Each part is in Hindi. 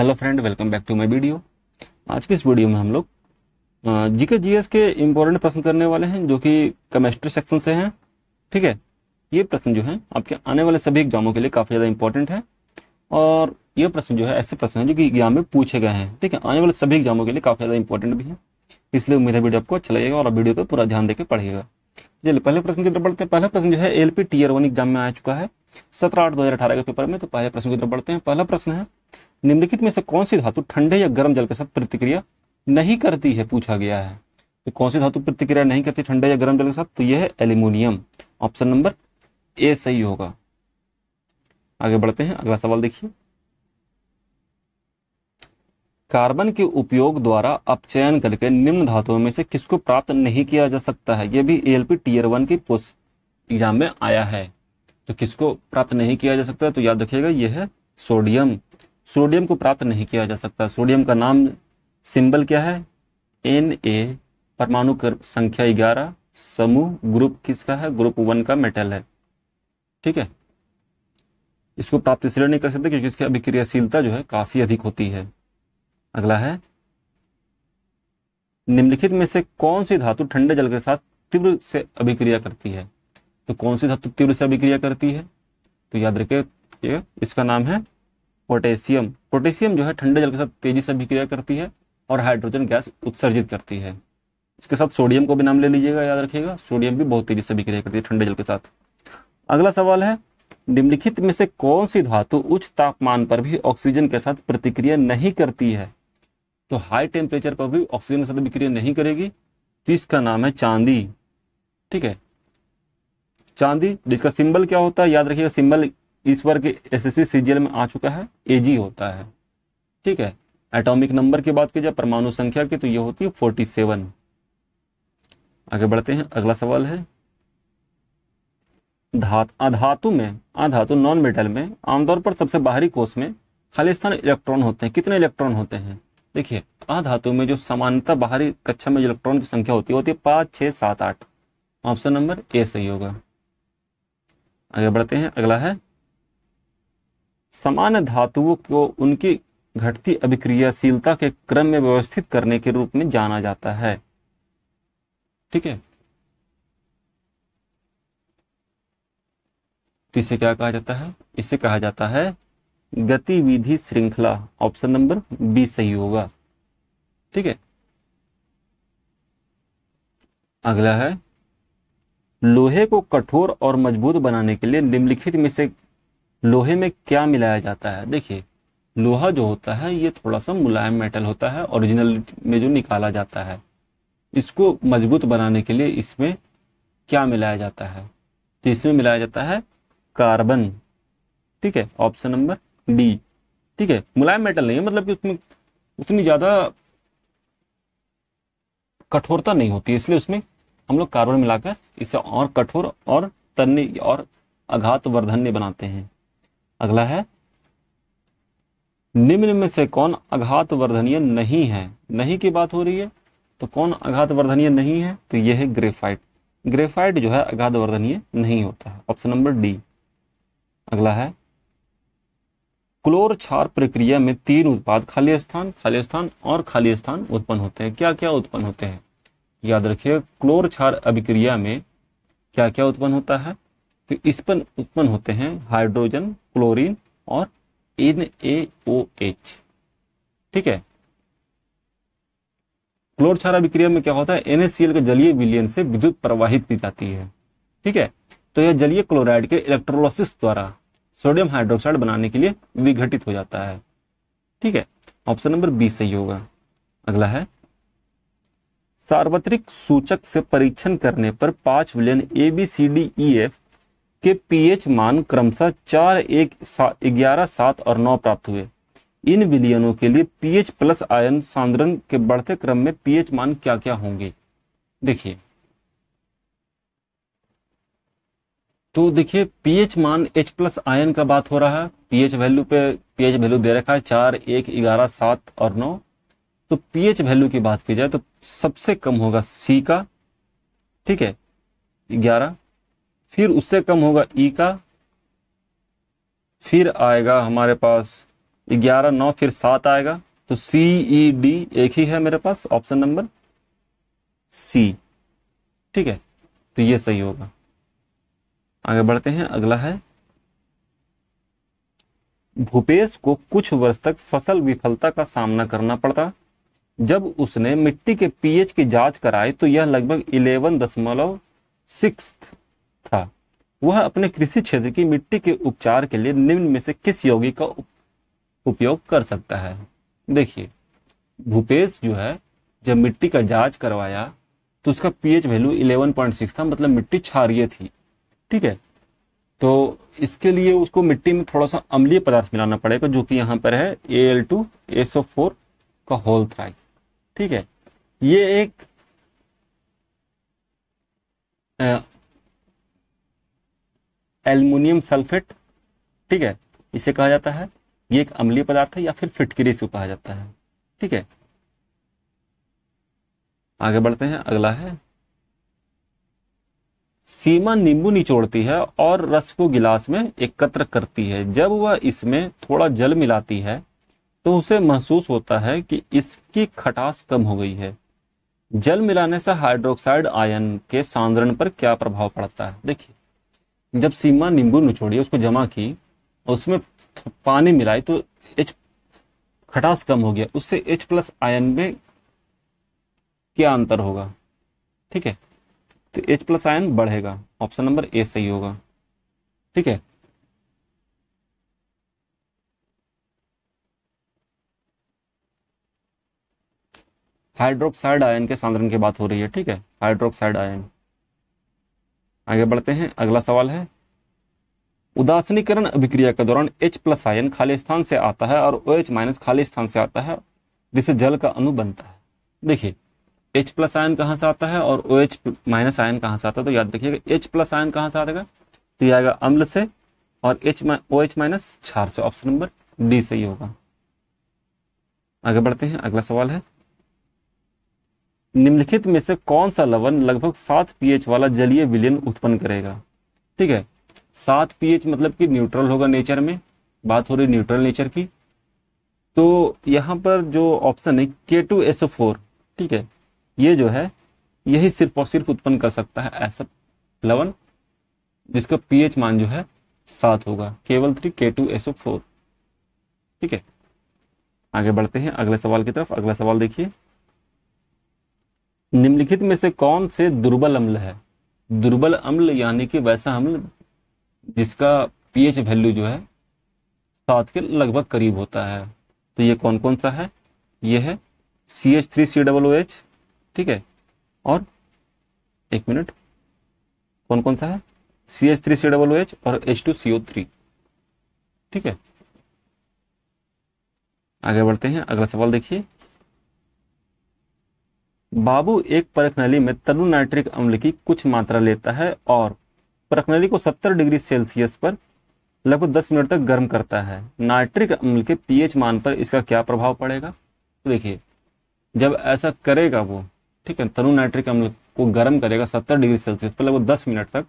hello friend welcome back to my video आज के इस वीडियो में हम लोग जीके जीएस के इम्पोर्टेंट प्रश्न करने वाले हैं जो कि केमिस्ट्री सेक्शन से हैं ठीक है ये प्रश्न जो है आपके आने वाले सभी एग्जामों के लिए काफ़ी ज़्यादा इंपॉर्टेंट है और ये प्रश्न जो है ऐसे प्रश्न हैं जो कि एग्जाम में पूछे गए हैं ठीक है आने वाले सभी एग्जामों के लिए काफ़ी ज़्यादा इंपॉर्टेंट भी है इसलिए मेरा वीडियो आपको अच्छा लगेगा और आप वीडियो पर पूरा ध्यान देकर पढ़िएगा चलिए पहले प्रश्न की तरफ बढ़ते हैं पहला प्रश्न जो है L P tier one exam में आ चुका है सत्रह आठ दो हज़ार अठारह के पेपर में तो पहले प्रश्न की तरफ बढ़ते हैं पहला प्रश्न है निम्नलिखित में से कौन सी धातु ठंडे या गर्म जल के साथ प्रतिक्रिया नहीं करती है पूछा गया है तो कौन सी धातु प्रतिक्रिया नहीं करती ठंडे या गर्म जल के साथ तो यह है एल्यूमिनियम ऑप्शन नंबर ए सही होगा आगे बढ़ते हैं अगला सवाल देखिए कार्बन के उपयोग द्वारा अपचयन करके निम्न धातुओं में से किसको प्राप्त नहीं किया जा सकता है यह भी एएलपी टीयर वन की पोस्ट एग्जाम में आया है तो किसको प्राप्त नहीं किया जा सकता है तो याद रखिएगा यह है सोडियम सोडियम को प्राप्त नहीं किया जा सकता सोडियम का नाम सिंबल क्या है एन ए परमाणु संख्या ग्यारह समूह ग्रुप किसका है ग्रुप वन का मेटल है ठीक है इसको प्राप्त इसलिए नहीं कर सकते क्योंकि इसकी अभिक्रियाशीलता जो है काफी अधिक होती है अगला है निम्नलिखित में से कौन सी धातु ठंडे जल के साथ तीव्र से अभिक्रिया करती है तो कौन सी धातु तीव्र से अभिक्रिया करती है तो याद रखे इसका नाम है पोटेशियम पोटेशियम जो है ठंडे जल के साथ तेजी से अभिक्रिया करती है और हाइड्रोजन गैस उत्सर्जित करती है इसके साथ सोडियम को भी नाम ले लीजिएगा याद रखिएगा सोडियम भी बहुत तेजी से अभिक्रिया करती है ठंडे जल के साथ अगला सवाल है निम्नलिखित में से कौन सी धातु उच्च तापमान पर भी ऑक्सीजन के साथ प्रतिक्रिया नहीं करती है तो हाई टेम्परेचर पर भी ऑक्सीजन के साथ अभिक्रिया नहीं करेगी तो इसका नाम है चांदी ठीक है चांदी जिसका सिंबल क्या होता है याद रखिएगा सिंबल इस बार के एसएससी सीजीएल में आ चुका है एजी होता है ठीक है एटॉमिक नंबर की बात की जाए परमाणु संख्या की तो ये होती है फोर्टी सेवन आगे बढ़ते हैं अगला सवाल है धात अधातु में अधातु नॉन मेटल में आमतौर पर सबसे बाहरी कोष में खाली स्थान इलेक्ट्रॉन होते हैं कितने इलेक्ट्रॉन होते हैं देखिए अधातु में जो समानता बाहरी कक्षा में इलेक्ट्रॉन की संख्या होती है होती है पाँच छः सात आठ ऑप्शन नंबर ए सही होगा आगे बढ़ते हैं अगला है समान धातुओं को उनकी घटती अभिक्रियाशीलता के क्रम में व्यवस्थित करने के रूप में जाना जाता है ठीक है तो इसे क्या कहा जाता है इसे कहा जाता है गतिविधि श्रृंखला ऑप्शन नंबर बी सही होगा ठीक है अगला है लोहे को कठोर और मजबूत बनाने के लिए निम्नलिखित में से लोहे में क्या मिलाया जाता है देखिए लोहा जो होता है ये थोड़ा सा मुलायम मेटल होता है ओरिजिनल में जो निकाला जाता है इसको मजबूत बनाने के लिए इसमें क्या मिलाया जाता है तो इसमें मिलाया जाता है कार्बन ठीक है ऑप्शन नंबर डी ठीक है मुलायम मेटल नहीं है मतलब कि उसमें उतनी ज़्यादा कठोरता नहीं होती इसलिए उसमें हम लोग कार्बन मिलाकर इसे और कठोर और तन्य और आघात वर्धन्य बनाते हैं अगला है निम्न में से कौन आघात वर्धनीय नहीं है नहीं की बात हो रही है तो कौन आघात वर्धनीय नहीं है तो यह है ग्रेफाइट ग्रेफाइट जो है आघात वर्धनीय नहीं होता है ऑप्शन नंबर डी अगला है क्लोर छार प्रक्रिया में तीन उत्पाद खाली स्थान खाली स्थान और खाली स्थान उत्पन्न होते हैं क्या क्या उत्पन्न होते हैं याद रखिए क्लोर छार अभिक्रिया में क्या क्या उत्पन्न होता है तो इस पर उत्पन्न होते हैं हाइड्रोजन क्लोरीन और इन एच ठीक है क्लोर छारा विक्रिया में क्या होता है एनएससीएल के जलीय विलियन से विद्युत प्रवाहित की जाती है ठीक है तो यह जलीय क्लोराइड के इलेक्ट्रोलोसिस द्वारा सोडियम हाइड्रोक्साइड बनाने के लिए विघटित हो जाता है ठीक है ऑप्शन नंबर बी सही होगा अगला है सार्वत्रिक सूचक से परीक्षण करने पर पांच विलियन A B C D E F के पीएच मान क्रमशः चार एक ग्यारह सात और नौ प्राप्त हुए इन विलियनों के लिए पीएच प्लस आयन सांद्रण के बढ़ते क्रम में पीएच मान क्या क्या होंगे देखिए तो देखिए पीएच मान एच प्लस आयन का बात हो रहा है पीएच वैल्यू पे पीएच वैल्यू दे रखा है चार एक ग्यारह सात और नौ तो पीएच वैल्यू की बात की जाए तो सबसे कम होगा सी का ठीक है ग्यारह फिर उससे कम होगा ई का फिर आएगा हमारे पास ग्यारह नौ फिर सात आएगा तो सी ई डी एक ही है मेरे पास ऑप्शन नंबर सी ठीक है तो ये सही होगा आगे बढ़ते हैं अगला है भूपेश को कुछ वर्ष तक फसल विफलता का सामना करना पड़ता जब उसने मिट्टी के पीएच की जांच कराई तो यह लगभग इलेवन दशमलव सिक्स था वह अपने कृषि क्षेत्र की मिट्टी के उपचार के लिए निम्न में से किस यौगिक का उपयोग कर सकता है देखिए भूपेश जो है जब मिट्टी का जांच करवाया तो उसका पीएच वैल्यू 11.6 था मतलब मिट्टी क्षारिय थी ठीक है तो इसके लिए उसको मिट्टी में थोड़ा सा अम्लीय पदार्थ मिलाना पड़ेगा जो कि यहाँ पर है A L two S four का होल थ्राइस ठीक है ये एक एल्यूमिनियम सल्फेट ठीक है इसे कहा जाता है ये एक अम्लीय पदार्थ है या फिर फिटकिरी इसको कहा जाता है ठीक है आगे बढ़ते हैं अगला है सीमा नींबू निचोड़ती है और रस को गिलास में एकत्र करती है जब वह इसमें थोड़ा जल मिलाती है तो उसे महसूस होता है कि इसकी खटास कम हो गई है जल मिलाने से हाइड्रोक्साइड आयन के सांद्रण पर क्या प्रभाव पड़ता है देखिए जब सीमा नींबू निचोड़ी उसको जमा की और उसमें पानी मिलाई तो एच खटास कम हो गया उससे एच प्लस आयन में क्या अंतर होगा ठीक है तो एच प्लस आयन बढ़ेगा ऑप्शन नंबर ए सही होगा ठीक है हाइड्रोक्साइड आयन के सांद्रण की बात हो रही है ठीक है हाइड्रोक्साइड आयन आगे बढ़ते हैं अगला सवाल है उदासनीकरण अभिक्रिया के दौरान H प्लस आयन खाली स्थान से आता है और OH माइनस खाली स्थान से आता है जिसे जल का अणु बनता है देखिए H प्लस आयन कहाँ से आता है और ओ एच माइनस आयन कहाँ से आता है तो याद रखिएगा H प्लस आयन कहाँ से आएगा तो ये आएगा अम्ल से और एच ओ एच माइनस क्षार से ऑप्शन नंबर डी सही होगा आगे बढ़ते हैं अगला सवाल है निम्नलिखित में से कौन सा लवण लगभग सात पीएच वाला जलीय विलयन उत्पन्न करेगा ठीक है सात पीएच मतलब कि न्यूट्रल होगा नेचर में बात हो रही न्यूट्रल नेचर की तो यहाँ पर जो ऑप्शन है के टू एसओ फोर ठीक है ये जो है यही सिर्फ और सिर्फ उत्पन्न कर सकता है ऐसा लवण जिसका पीएच मान जो है सात होगा केवल थ्री के टू एसओ फोर ठीक है आगे बढ़ते हैं अगले सवाल की तरफ अगला सवाल देखिए निम्नलिखित में से कौन से दुर्बल अम्ल है दुर्बल अम्ल यानी कि वैसा अम्ल जिसका पीएच वैल्यू जो है सात के लगभग करीब होता है तो ये कौन कौन सा है ये है C H three C double O H ठीक है और एक मिनट कौन कौन सा है C H three C double O H और H two C O three ठीक है आगे बढ़ते हैं अगला सवाल देखिए बाबू एक परख नली में तरु नाइट्रिक अम्ल की कुछ मात्रा लेता है और परख नली को 70 डिग्री सेल्सियस पर लगभग 10 मिनट तक गर्म करता है नाइट्रिक अम्ल के पीएच मान पर इसका क्या प्रभाव पड़ेगा तो देखिए जब ऐसा करेगा वो ठीक है तरु नाइट्रिक अम्ल को गर्म करेगा 70 डिग्री सेल्सियस पर लगभग 10 मिनट तक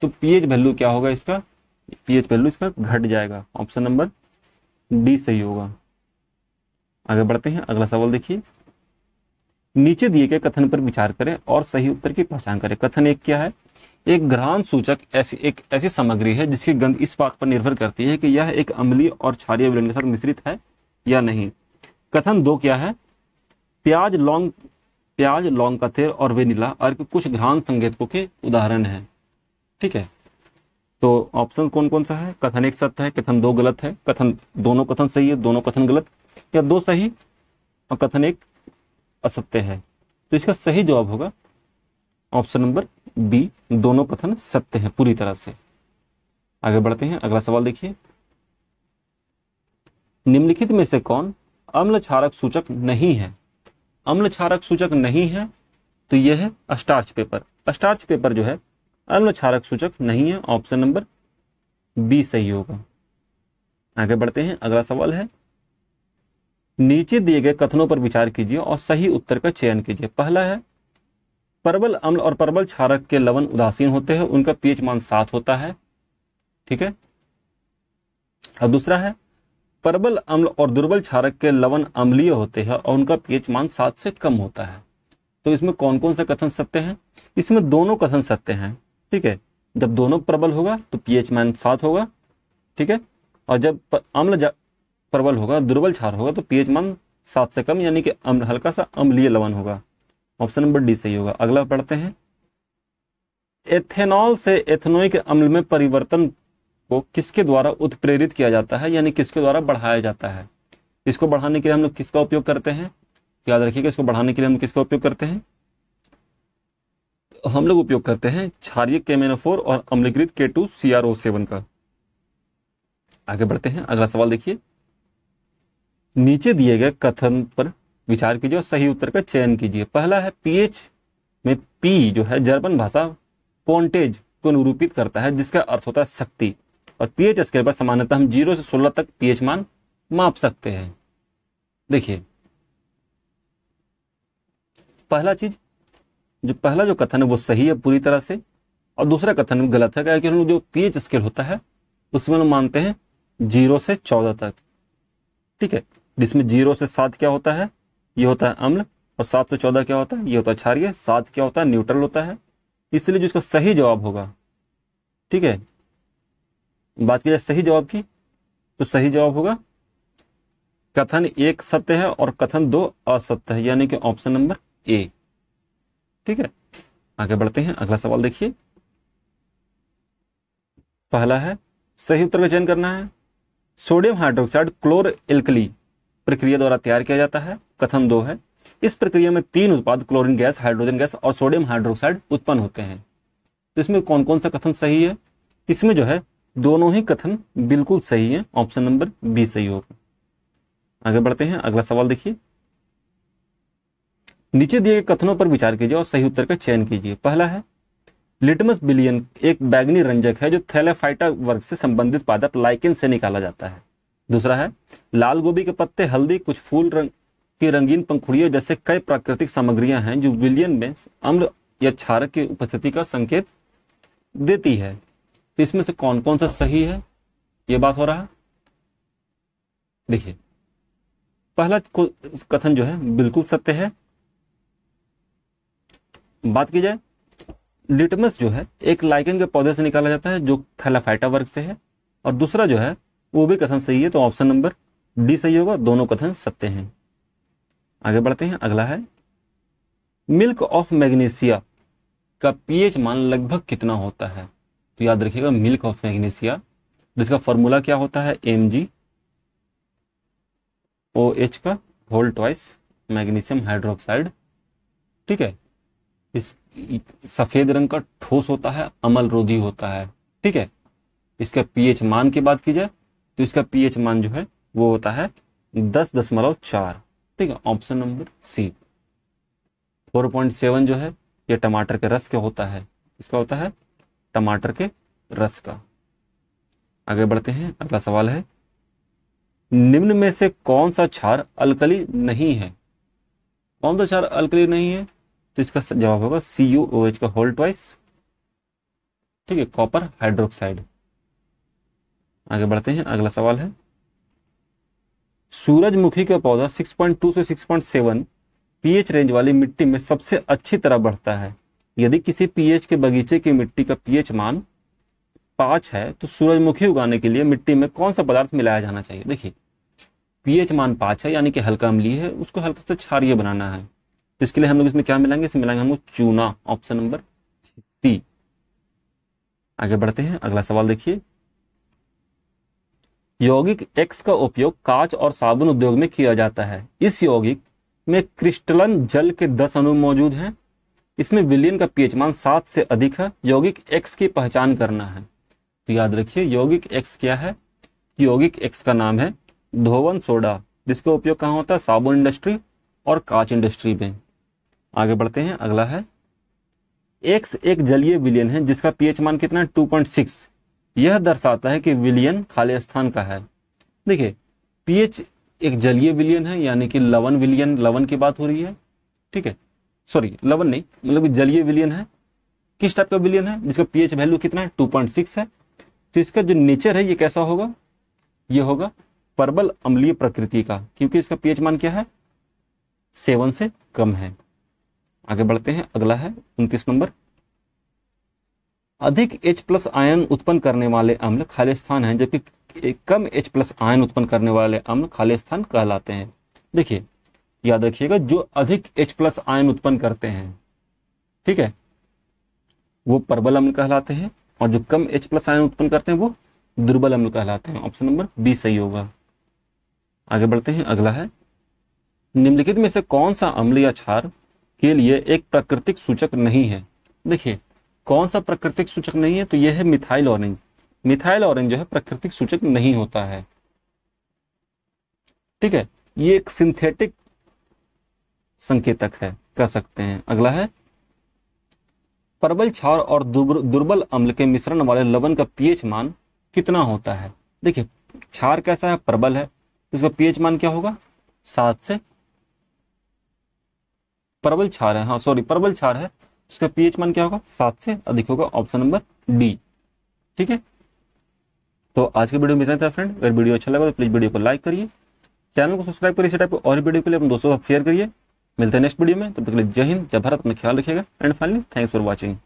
तो पीएच वैल्यू क्या होगा इसका पीएच वैल्यू इसका घट जाएगा ऑप्शन नंबर डी सही होगा आगे बढ़ते हैं अगला सवाल देखिए नीचे दिए गए कथन पर विचार करें और सही उत्तर की पहचान करें कथन एक क्या है एक ग्रहण सूचक ऐसी एक ऐसी सामग्री है जिसकी गंध इस बात पर निर्भर करती है कि यह एक अम्लीय और क्षारीय विलयन के साथ मिश्रित है या नहीं कथन दो क्या है प्याज लौंग प्याज लौंग का तेल और वेनिला अर्क कुछ घ्राण संकेतकों के उदाहरण है ठीक है तो ऑप्शन कौन कौन सा है कथन एक सत्य है कथन दो गलत है कथन दोनों कथन सही है दोनों कथन गलत या दो सही और कथन एक असत्य है तो इसका सही जवाब होगा ऑप्शन नंबर बी दोनों कथन सत्य है पूरी तरह से आगे बढ़ते हैं अगला सवाल देखिए निम्नलिखित में से कौन अम्ल क्षारक सूचक नहीं है अम्ल क्षारक सूचक नहीं है तो यह है अस्टार्च पेपर अस्टार्च पेपर जो है अम्ल क्षारक सूचक नहीं है ऑप्शन नंबर बी सही होगा आगे बढ़ते हैं अगला सवाल है नीचे दिए गए कथनों पर विचार कीजिए और सही उत्तर का चयन कीजिए पहला है परबल अम्ल और परबल क्षारक के लवण उदासीन होते हैं उनका पीएच मान सात होता है ठीक है और दूसरा है परबल अम्ल और दुर्बल क्षारक के लवण अम्लीय होते हैं और उनका पीएच मान सात से कम होता है तो इसमें कौन कौन सा कथन सत्य है इसमें दोनों कथन सत्य हैं ठीक है जब दोनों प्रबल होगा तो पीएच मान सात होगा ठीक है और जब अम्ल प्रबल होगा दुर्बल क्षार होगा तो पीएच मान सात से कम यानी कि हल्का सा अम्लीय लवण होगा ऑप्शन नंबर डी सही होगा अगला पढ़ते हैं एथेनॉल से एथेनोइक अम्ल में परिवर्तन को किसके द्वारा उत्प्रेरित किया जाता है यानी किसके द्वारा बढ़ाया जाता है इसको बढ़ाने के लिए हम लोग किसका उपयोग करते हैं याद रखिएगा इसको बढ़ाने के लिए हम किसका उपयोग करते हैं हम लोग उपयोग करते हैं क्षारिय केमेनोफोर और अम्लीकृत K two C R O seven का आगे बढ़ते हैं अगला सवाल देखिए नीचे दिए गए कथन पर विचार कीजिए और सही उत्तर का चयन कीजिए पहला है पीएच में पी जो है जर्मन भाषा पोन्टेज को अनुरूपित करता है जिसका अर्थ होता है शक्ति और पीएच स्केल पर सामान्यतः हम जीरो से सोलह तक पीएच मान माप सकते हैं देखिए पहला चीज जो पहला जो कथन है वो सही है पूरी तरह से और दूसरा कथन गलत है क्योंकि जो पीएच स्केल होता है उसमें हम मानते हैं जीरो से चौदह तक ठीक है जिसमें जीरो से सात क्या होता है ये होता है अम्ल और सात से चौदह क्या होता है ये होता है क्षारिय सात क्या होता है न्यूट्रल होता है इसलिए जो इसका सही जवाब होगा ठीक है बात की जाए सही जवाब की तो सही जवाब होगा कथन एक सत्य है और कथन दो असत्य है यानी कि ऑप्शन नंबर ए ठीक है आगे बढ़ते हैं अगला सवाल देखिए पहला है सही उत्तर का चयन करना है सोडियम हाइड्रोक्साइड क्लोर एल्कली प्रक्रिया द्वारा तैयार किया जाता है कथन दो है इस प्रक्रिया में तीन उत्पाद क्लोरीन गैस हाइड्रोजन गैस और सोडियम हाइड्रोक्साइड उत्पन्न होते हैं तो इसमें कौन कौन सा कथन सही है इसमें जो है दोनों ही कथन बिल्कुल सही है ऑप्शन नंबर बी सही होगा आगे बढ़ते हैं अगला सवाल देखिए नीचे दिए गए कथनों पर विचार कीजिए और सही उत्तर का चयन कीजिए पहला है लिटमस बिलियन एक बैगनी रंजक है जो थैलेफाइटा वर्ग से संबंधित पादप लाइकेन से निकाला जाता है दूसरा है लाल गोभी के पत्ते हल्दी कुछ फूल रंग की रंगीन पंखुड़ियों जैसे कई प्राकृतिक सामग्रियां हैं जो विलियन में अम्ल या क्षारक की उपस्थिति का संकेत देती है तो इसमें से कौन कौन सा सही है ये बात हो रहा है देखिए पहला कथन जो है बिल्कुल सत्य है बात की जाए लिटमस जो है एक लाइकन के पौधे से निकाला जाता है जो थैलाफाइटा वर्ग से है और दूसरा जो है वो भी कथन सही है तो ऑप्शन नंबर डी सही होगा दोनों कथन सत्य हैं आगे बढ़ते हैं अगला है मिल्क ऑफ मैग्नीशिया का पीएच मान लगभग कितना होता है तो याद रखिएगा मिल्क ऑफ मैग्नीशिया जिसका फॉर्मूला क्या होता है एम जी ओ एच का होल ट्वाइस मैग्नीशियम हाइड्रोक्साइड ठीक है इस सफ़ेद रंग का ठोस होता है अमल रोधी होता है ठीक है इसका पीएच मान की बात की जाए तो इसका पीएच मान जो है वो होता है दस दशमलव चार ठीक है option number C four point seven जो है ये टमाटर के रस का होता है इसका होता है टमाटर के रस का आगे बढ़ते हैं अगला सवाल है निम्न में से कौन सा क्षार अलकली नहीं है कौन सा क्षार अलकली नहीं है तो इसका जवाब होगा सी यू ओ एच का होल्ड ट्वाइस ठीक है कॉपर हाइड्रोक्साइड आगे बढ़ते हैं अगला सवाल है सूरजमुखी का पौधा 6.2 से 6.7 पीएच रेंज वाली मिट्टी में सबसे अच्छी तरह बढ़ता है यदि किसी पीएच के बगीचे की मिट्टी का पीएच मान पांच है तो सूरजमुखी उगाने के लिए मिट्टी में कौन सा पदार्थ मिलाया जाना चाहिए देखिए पीएच मान पांच है यानी कि हल्का अमली है उसको हल्का से क्षारिय बनाना है तो इसके लिए हम लोग इसमें क्या मिलाएंगे इसमें मिलाएंगे हम लोग चूना ऑप्शन नंबर टी आगे बढ़ते हैं अगला सवाल देखिए यौगिक एक्स का उपयोग कांच और साबुन उद्योग में किया जाता है इस यौगिक में क्रिस्टलन जल के दस अणु मौजूद हैं इसमें विलियन का पीएच मान सात से अधिक है यौगिक एक्स की पहचान करना है तो याद रखिए यौगिक एक्स क्या है यौगिक एक्स का नाम है धोवन सोडा जिसका उपयोग कहाँ होता है साबुन इंडस्ट्री और कांच इंडस्ट्री में आगे बढ़ते हैं अगला है एक्स एक जलीय विलियन है जिसका पीएच मान कितना है टू पॉइंट सिक्स यह दर्शाता है कि विलियन खाली स्थान का है देखिए पीएच एक जलीय विलियन है यानी कि लवन विलियन लवन की बात हो रही है ठीक है सॉरी लवन नहीं मतलब जलीय विलियन है किस टाइप का विलियन है जिसका पीएच वैल्यू कितना है 2.6 है तो इसका जो नेचर है ये कैसा होगा ये होगा परबल अम्लीय प्रकृति का क्योंकि इसका पीएच मान क्या है सेवन से कम है आगे बढ़ते हैं अगला है उनतीस नंबर अधिक H प्लस आयन उत्पन्न करने वाले अम्ल खाली स्थान हैं जबकि कम H प्लस आयन उत्पन्न करने वाले अम्ल खाली स्थान कहलाते हैं देखिए याद रखिएगा जो अधिक H प्लस आयन उत्पन्न करते हैं ठीक है वो प्रबल अम्ल कहलाते हैं और जो कम H प्लस आयन उत्पन्न करते हैं वो दुर्बल अम्ल कहलाते हैं ऑप्शन नंबर बी सही होगा आगे बढ़ते हैं अगला है निम्नलिखित में से कौन सा अम्ल या क्षार के लिए एक प्राकृतिक सूचक नहीं है देखिए कौन सा प्राकृतिक सूचक नहीं है तो यह है मिथाइल ऑरेंज मिथाइल ऑरेंज जो है प्राकृतिक सूचक नहीं होता है ठीक है ये एक सिंथेटिक संकेतक है कह सकते हैं अगला है प्रबल छार और दुर्बल अम्ल के मिश्रण वाले लवण का पीएच मान कितना होता है देखिए छार कैसा है प्रबल है तो इसका पीएच मान क्या होगा सात से प्रबल छार है हाँ सॉरी प्रबल छार है इसका पीएच मान क्या होगा सात से अधिक होगा ऑप्शन नंबर बी ठीक है तो आज के वीडियो में इतना था फ्रेंड अगर वीडियो अच्छा लगा तो प्लीज वीडियो को लाइक करिए चैनल को सब्सक्राइब करिए टाइप और वीडियो के लिए अपने दोस्तों के साथ शेयर करिए मिलते हैं नेक्स्ट वीडियो में तब तक के लिए जय हिंद जय भारत अपना ख्याल रखिएगा and finally thanks for watching